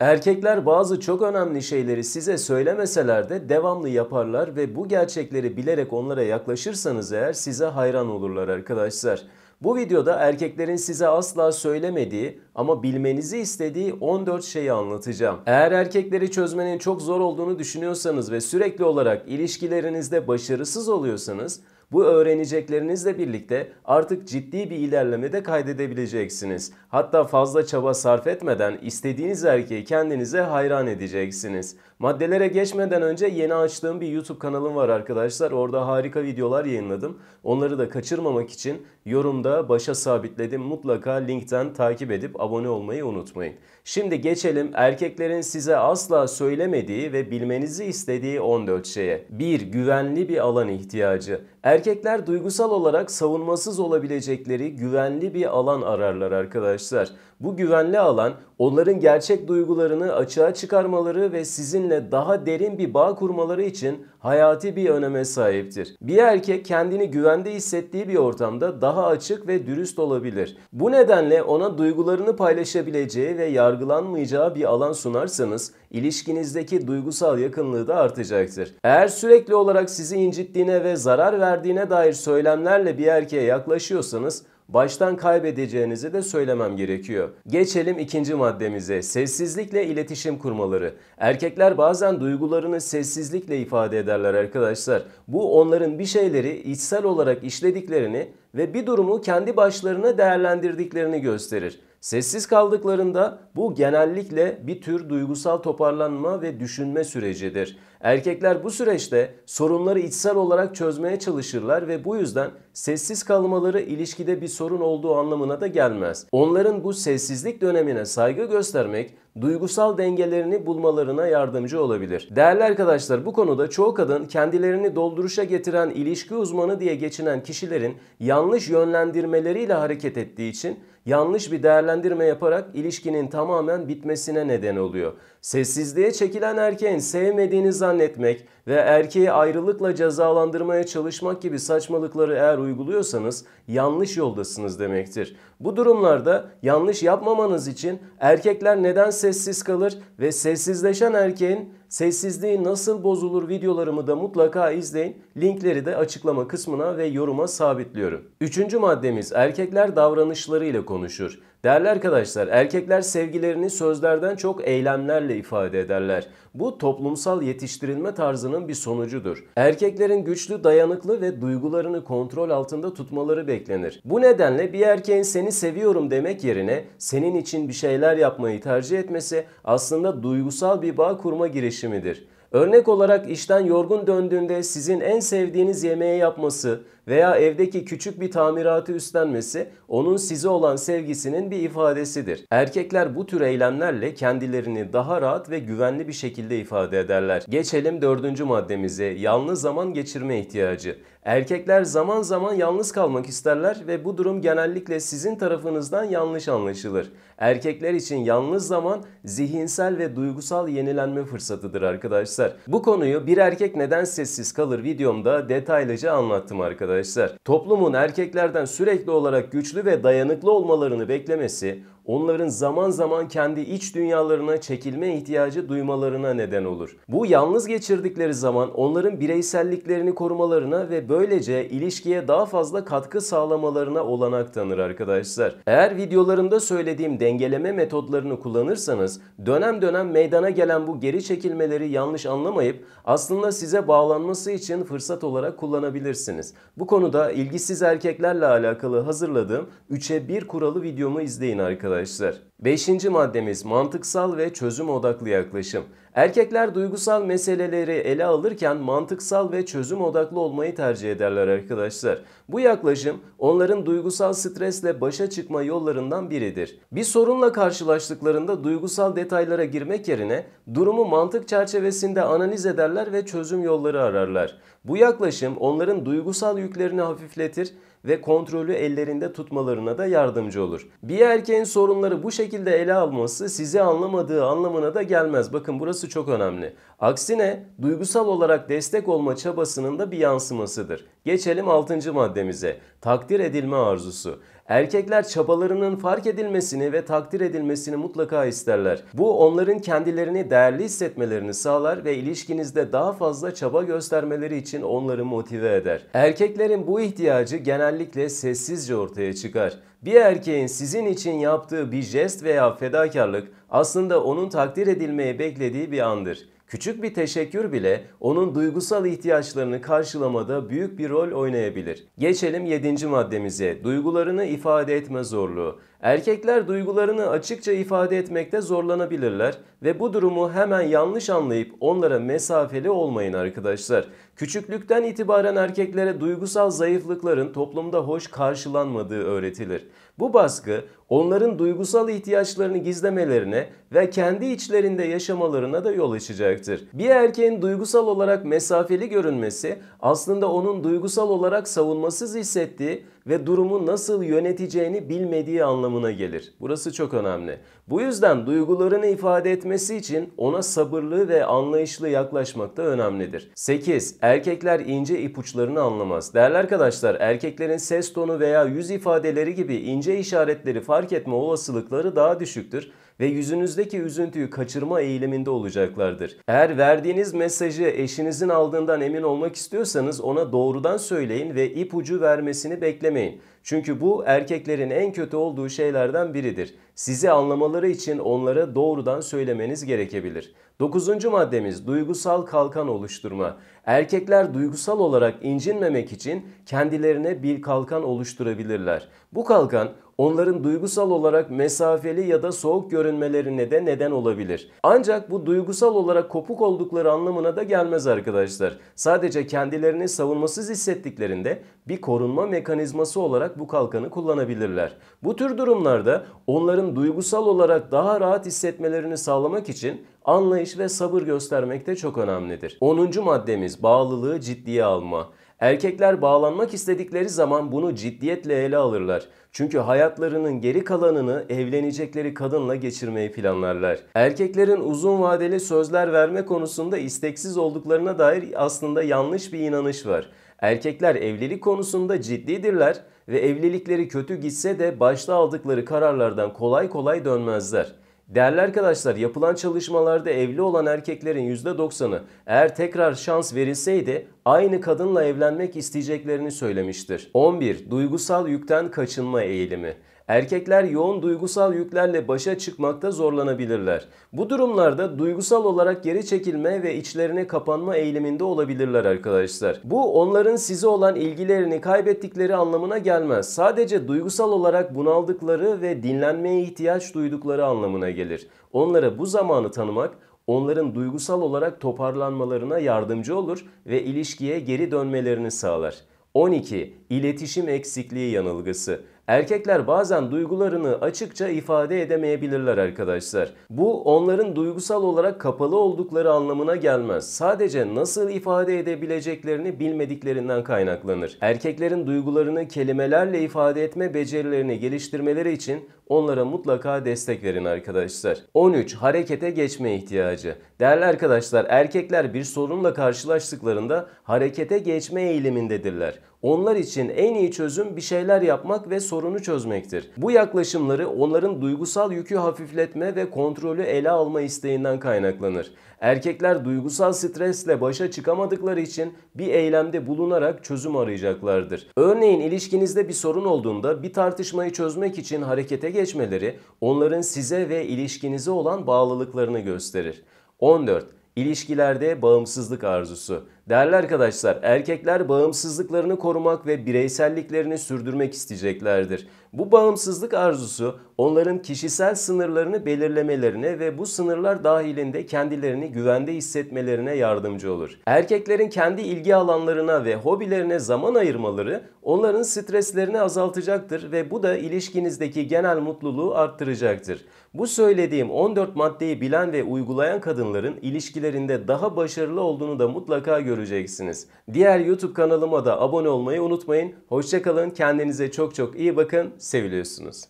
Erkekler bazı çok önemli şeyleri size söylemeseler de devamlı yaparlar ve bu gerçekleri bilerek onlara yaklaşırsanız eğer size hayran olurlar arkadaşlar. Bu videoda erkeklerin size asla söylemediği ama bilmenizi istediği 14 şeyi anlatacağım. Eğer erkekleri çözmenin çok zor olduğunu düşünüyorsanız ve sürekli olarak ilişkilerinizde başarısız oluyorsanız bu öğreneceklerinizle birlikte artık ciddi bir ilerleme de kaydedebileceksiniz. Hatta fazla çaba sarf etmeden istediğiniz erkeği kendinize hayran edeceksiniz. Maddelere geçmeden önce yeni açtığım bir YouTube kanalım var arkadaşlar. Orada harika videolar yayınladım. Onları da kaçırmamak için yorumda başa sabitledim. Mutlaka linkten takip edip abone olmayı unutmayın. Şimdi geçelim erkeklerin size asla söylemediği ve bilmenizi istediği 14 şeye. 1. Güvenli bir alan ihtiyacı. Erkekler duygusal olarak savunmasız olabilecekleri güvenli bir alan ararlar arkadaşlar. Bu güvenli alan onların gerçek duygularını açığa çıkarmaları ve sizinle daha derin bir bağ kurmaları için hayati bir öneme sahiptir. Bir erkek kendini güvende hissettiği bir ortamda daha açık ve dürüst olabilir. Bu nedenle ona duygularını paylaşabileceği ve yargılanmayacağı bir alan sunarsanız ilişkinizdeki duygusal yakınlığı da artacaktır. Eğer sürekli olarak sizi incittiğine ve zarar verdiğine dair söylemlerle bir erkeğe yaklaşıyorsanız baştan kaybedeceğinizi de söylemem gerekiyor. Geçelim ikinci maddemize. Sessizlikle iletişim kurmaları. Erkekler bazen duygularını sessizlikle ifade ederler arkadaşlar. Bu onların bir şeyleri içsel olarak işlediklerini ve bir durumu kendi başlarına değerlendirdiklerini gösterir. Sessiz kaldıklarında bu genellikle bir tür duygusal toparlanma ve düşünme sürecidir. Erkekler bu süreçte sorunları içsel olarak çözmeye çalışırlar ve bu yüzden sessiz kalmaları ilişkide bir sorun olduğu anlamına da gelmez. Onların bu sessizlik dönemine saygı göstermek duygusal dengelerini bulmalarına yardımcı olabilir. Değerli arkadaşlar bu konuda çoğu kadın kendilerini dolduruşa getiren ilişki uzmanı diye geçinen kişilerin yanlış yönlendirmeleriyle hareket ettiği için yanlış bir değerlendirme yaparak ilişkinin tamamen bitmesine neden oluyor. Sessizliğe çekilen erkeğin sevmediğini zannetmek ve erkeği ayrılıkla cezalandırmaya çalışmak gibi saçmalıkları eğer uyguluyorsanız yanlış yoldasınız demektir. Bu durumlarda yanlış yapmamanız için erkekler neden sessiz kalır ve sessizleşen erkeğin Sessizliği nasıl bozulur videolarımı da mutlaka izleyin. Linkleri de açıklama kısmına ve yoruma sabitliyorum. Üçüncü maddemiz erkekler davranışlarıyla konuşur. Değerli arkadaşlar, erkekler sevgilerini sözlerden çok eylemlerle ifade ederler. Bu toplumsal yetiştirilme tarzının bir sonucudur. Erkeklerin güçlü, dayanıklı ve duygularını kontrol altında tutmaları beklenir. Bu nedenle bir erkeğin seni seviyorum demek yerine senin için bir şeyler yapmayı tercih etmesi aslında duygusal bir bağ kurma girişimi iletişimidir. Örnek olarak işten yorgun döndüğünde sizin en sevdiğiniz yemeği yapması, veya evdeki küçük bir tamiratı üstlenmesi onun size olan sevgisinin bir ifadesidir. Erkekler bu tür eylemlerle kendilerini daha rahat ve güvenli bir şekilde ifade ederler. Geçelim dördüncü maddemize yalnız zaman geçirme ihtiyacı. Erkekler zaman zaman yalnız kalmak isterler ve bu durum genellikle sizin tarafınızdan yanlış anlaşılır. Erkekler için yalnız zaman zihinsel ve duygusal yenilenme fırsatıdır arkadaşlar. Bu konuyu bir erkek neden sessiz kalır videomda detaylıca anlattım arkadaşlar arkadaşlar. Toplumun erkeklerden sürekli olarak güçlü ve dayanıklı olmalarını beklemesi, onların zaman zaman kendi iç dünyalarına çekilme ihtiyacı duymalarına neden olur. Bu yalnız geçirdikleri zaman onların bireyselliklerini korumalarına ve böylece ilişkiye daha fazla katkı sağlamalarına olanak tanır arkadaşlar. Eğer videolarımda söylediğim dengeleme metodlarını kullanırsanız dönem dönem meydana gelen bu geri çekilmeleri yanlış anlamayıp aslında size bağlanması için fırsat olarak kullanabilirsiniz. Bu konuda ilgisiz erkeklerle alakalı hazırladığım 3'e 1 kuralı videomu izleyin arkadaşlar arkadaşlar. Beşinci maddemiz mantıksal ve çözüm odaklı yaklaşım. Erkekler duygusal meseleleri ele alırken mantıksal ve çözüm odaklı olmayı tercih ederler arkadaşlar. Bu yaklaşım onların duygusal stresle başa çıkma yollarından biridir. Bir sorunla karşılaştıklarında duygusal detaylara girmek yerine durumu mantık çerçevesinde analiz ederler ve çözüm yolları ararlar. Bu yaklaşım onların duygusal yüklerini hafifletir ve kontrolü ellerinde tutmalarına da yardımcı olur. Bir erkeğin sorunları bu şekilde ele alması sizi anlamadığı anlamına da gelmez. Bakın burası çok önemli. Aksine duygusal olarak destek olma çabasının da bir yansımasıdır. Geçelim 6. maddemize. Takdir edilme arzusu. Erkekler çabalarının fark edilmesini ve takdir edilmesini mutlaka isterler. Bu onların kendilerini değerli hissetmelerini sağlar ve ilişkinizde daha fazla çaba göstermeleri için onları motive eder. Erkeklerin bu ihtiyacı genellikle sessizce ortaya çıkar. Bir erkeğin sizin için yaptığı bir jest veya fedakarlık aslında onun takdir edilmeyi beklediği bir andır. Küçük bir teşekkür bile onun duygusal ihtiyaçlarını karşılamada büyük bir rol oynayabilir. Geçelim 7. maddemize. Duygularını ifade etme zorluğu. Erkekler duygularını açıkça ifade etmekte zorlanabilirler ve bu durumu hemen yanlış anlayıp onlara mesafeli olmayın arkadaşlar. Küçüklükten itibaren erkeklere duygusal zayıflıkların toplumda hoş karşılanmadığı öğretilir. Bu baskı onların duygusal ihtiyaçlarını gizlemelerine ve kendi içlerinde yaşamalarına da yol açacaktır. Bir erkeğin duygusal olarak mesafeli görünmesi aslında onun duygusal olarak savunmasız hissettiği ve durumu nasıl yöneteceğini bilmediği anlamına gelir. Burası çok önemli. Bu yüzden duygularını ifade etmesi için ona sabırlı ve anlayışlı yaklaşmak da önemlidir. 8. Erkekler ince ipuçlarını anlamaz. Değerli arkadaşlar erkeklerin ses tonu veya yüz ifadeleri gibi ince işaretleri fark etme olasılıkları daha düşüktür ve yüzünüzdeki üzüntüyü kaçırma eğiliminde olacaklardır. Eğer verdiğiniz mesajı eşinizin aldığından emin olmak istiyorsanız ona doğrudan söyleyin ve ipucu vermesini beklemeyin. Çünkü bu erkeklerin en kötü olduğu şeylerden biridir. Sizi anlamaları için onlara doğrudan söylemeniz gerekebilir. Dokuzuncu maddemiz duygusal kalkan oluşturma. Erkekler duygusal olarak incinmemek için kendilerine bir kalkan oluşturabilirler. Bu kalkan onların duygusal olarak mesafeli ya da soğuk görünmelerine de neden olabilir. Ancak bu duygusal olarak kopuk oldukları anlamına da gelmez arkadaşlar. Sadece kendilerini savunmasız hissettiklerinde bir korunma mekanizması olarak bu kalkanı kullanabilirler. Bu tür durumlarda onların duygusal olarak daha rahat hissetmelerini sağlamak için anlayış ve sabır göstermek de çok önemlidir. 10. maddemiz bağlılığı ciddiye alma. Erkekler bağlanmak istedikleri zaman bunu ciddiyetle ele alırlar. Çünkü hayatlarının geri kalanını evlenecekleri kadınla geçirmeyi planlarlar. Erkeklerin uzun vadeli sözler verme konusunda isteksiz olduklarına dair aslında yanlış bir inanış var. Erkekler evlilik konusunda ciddidirler ve evlilikleri kötü gitse de başta aldıkları kararlardan kolay kolay dönmezler. Değerli arkadaşlar yapılan çalışmalarda evli olan erkeklerin %90'ı eğer tekrar şans verilseydi aynı kadınla evlenmek isteyeceklerini söylemiştir. 11. Duygusal yükten kaçınma eğilimi. Erkekler yoğun duygusal yüklerle başa çıkmakta zorlanabilirler. Bu durumlarda duygusal olarak geri çekilme ve içlerine kapanma eğiliminde olabilirler arkadaşlar. Bu onların size olan ilgilerini kaybettikleri anlamına gelmez. Sadece duygusal olarak bunaldıkları ve dinlenmeye ihtiyaç duydukları anlamına gelir. Onlara bu zamanı tanımak onların duygusal olarak toparlanmalarına yardımcı olur ve ilişkiye geri dönmelerini sağlar. 12. İletişim eksikliği yanılgısı. Erkekler bazen duygularını açıkça ifade edemeyebilirler arkadaşlar. Bu onların duygusal olarak kapalı oldukları anlamına gelmez. Sadece nasıl ifade edebileceklerini bilmediklerinden kaynaklanır. Erkeklerin duygularını kelimelerle ifade etme becerilerini geliştirmeleri için onlara mutlaka destek verin arkadaşlar. 13. Harekete geçme ihtiyacı. Değerli arkadaşlar erkekler bir sorunla karşılaştıklarında harekete geçme eğilimindedirler. Onlar için en iyi çözüm bir şeyler yapmak ve sorunu çözmektir. Bu yaklaşımları onların duygusal yükü hafifletme ve kontrolü ele alma isteğinden kaynaklanır. Erkekler duygusal stresle başa çıkamadıkları için bir eylemde bulunarak çözüm arayacaklardır. Örneğin ilişkinizde bir sorun olduğunda bir tartışmayı çözmek için harekete geçmeleri onların size ve ilişkinize olan bağlılıklarını gösterir. 14. İlişkilerde bağımsızlık arzusu. Değerli arkadaşlar, erkekler bağımsızlıklarını korumak ve bireyselliklerini sürdürmek isteyeceklerdir. Bu bağımsızlık arzusu onların kişisel sınırlarını belirlemelerine ve bu sınırlar dahilinde kendilerini güvende hissetmelerine yardımcı olur. Erkeklerin kendi ilgi alanlarına ve hobilerine zaman ayırmaları onların streslerini azaltacaktır ve bu da ilişkinizdeki genel mutluluğu arttıracaktır. Bu söylediğim 14 maddeyi bilen ve uygulayan kadınların ilişkilerinde daha başarılı olduğunu da mutlaka görürsünüz göreceksiniz. Diğer YouTube kanalıma da abone olmayı unutmayın. Hoşçakalın, kendinize çok çok iyi bakın, seviliyorsunuz.